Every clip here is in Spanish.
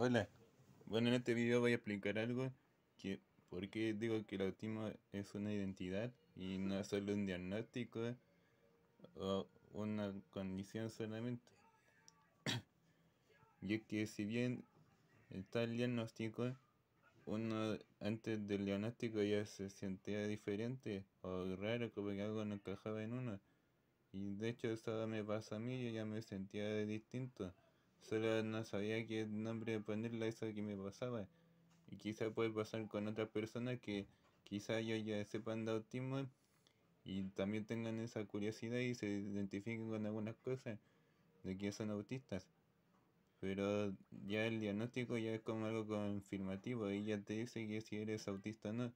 Hola, bueno en este video voy a explicar algo que porque digo que el autismo es una identidad y no es solo un diagnóstico o una condición solamente. y es que si bien está el diagnóstico, uno antes del diagnóstico ya se sentía diferente o raro como que algo no encajaba en uno. Y de hecho eso me pasa a mí, yo ya me sentía distinto. Solo no sabía qué nombre ponerle a eso que me pasaba. Y quizá puede pasar con otras personas que quizá ellos ya sepan de autismo y también tengan esa curiosidad y se identifiquen con algunas cosas de que son autistas. Pero ya el diagnóstico ya es como algo confirmativo y ya te dice que si eres autista o no.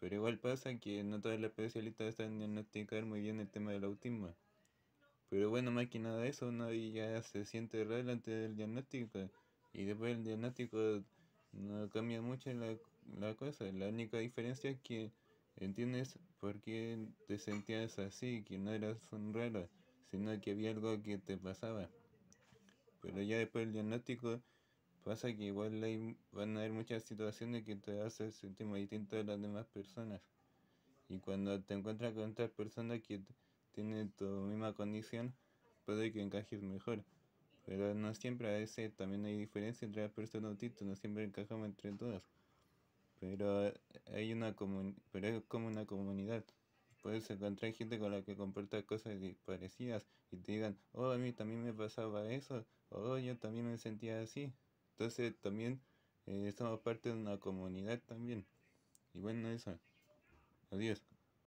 Pero igual pasa que no todas las especialistas están diagnosticar muy bien el tema del autismo. Pero bueno, más que nada eso, uno ya se siente raro antes del diagnóstico. Y después del diagnóstico no cambia mucho la, la cosa. La única diferencia es que entiendes por qué te sentías así, que no eras un raro, sino que había algo que te pasaba. Pero ya después del diagnóstico pasa que igual hay, van a haber muchas situaciones que te hacen sentir muy distinto a las demás personas. Y cuando te encuentras con otras personas que tiene tu misma condición, puede que encajes mejor. Pero no siempre, a veces también hay diferencia entre las personas autistas, no siempre encajamos entre todas. Pero hay una pero es como una comunidad. Puedes encontrar gente con la que comporta cosas parecidas y te digan, oh, a mí también me pasaba eso, oh, yo también me sentía así. Entonces también Estamos eh, parte de una comunidad también. Y bueno, eso. Adiós.